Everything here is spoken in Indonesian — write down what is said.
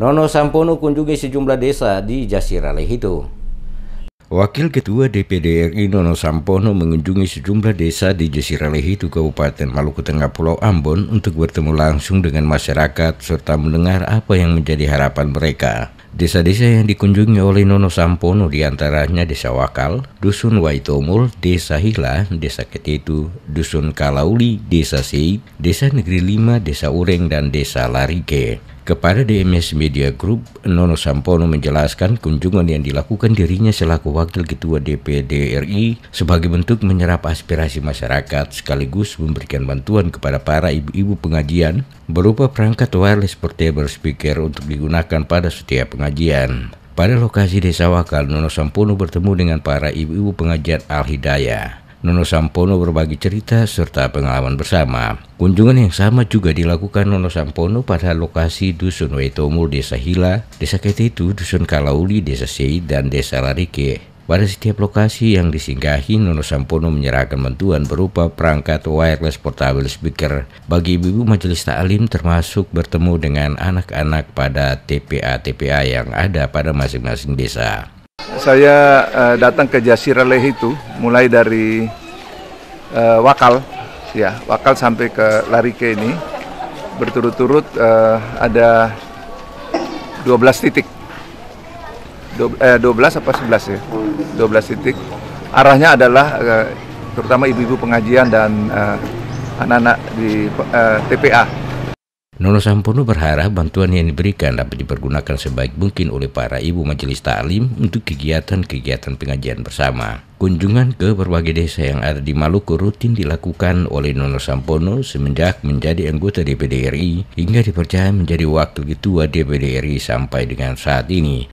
Nono Sampono kunjungi sejumlah desa di Jaziralehi itu. Wakil Ketua DPD RI Nono Sampono mengunjungi sejumlah desa di Jaziralehi itu Kabupaten Maluku Tengah Pulau Ambon untuk bertemu langsung dengan masyarakat serta mendengar apa yang menjadi harapan mereka. Desa-desa yang dikunjungi oleh Nono Sampono diantaranya Desa Wakal, Dusun Waitomul, Desa Hila, Desa Ketitu, Dusun Kalauli, Desa Sei, Desa Negeri Lima, Desa Ureng, dan Desa Larike. Kepada DMS Media Group, Nono Sampono menjelaskan kunjungan yang dilakukan dirinya selaku Wakil Ketua DPD RI sebagai bentuk menyerap aspirasi masyarakat sekaligus memberikan bantuan kepada para ibu-ibu pengajian berupa perangkat wireless portable speaker untuk digunakan pada setiap pengajian. Pada lokasi Desa Wakal, Nono Sampono bertemu dengan para ibu-ibu pengajian Al-Hidayah. Nono Sampono berbagi cerita serta pengalaman bersama. Kunjungan yang sama juga dilakukan Nono Sampono pada lokasi Dusun Wetomul, Desa Hila, Desa Ketitu, Dusun Kalauli, Desa Sei, dan Desa Larike. Pada setiap lokasi yang disinggahi, Nono Sampono menyerahkan bantuan berupa perangkat wireless portable speaker bagi ibu-ibu majelis taklim termasuk bertemu dengan anak-anak pada TPA-TPA yang ada pada masing-masing desa saya uh, datang ke Jasira Leh itu mulai dari uh, Wakal, ya Wakal sampai ke Larike ini berturut-turut uh, ada 12 titik, Do, eh, 12 apa 11 ya, 12 titik. Arahnya adalah uh, terutama ibu-ibu pengajian dan anak-anak uh, di uh, TPA Nono Sampono berharap bantuan yang diberikan dapat dipergunakan sebaik mungkin oleh para ibu majelis taklim untuk kegiatan-kegiatan pengajian bersama. Kunjungan ke berbagai desa yang ada di Maluku rutin dilakukan oleh Nono Sampono semenjak menjadi anggota DPD RI hingga dipercaya menjadi wakil ketua DPD RI sampai dengan saat ini.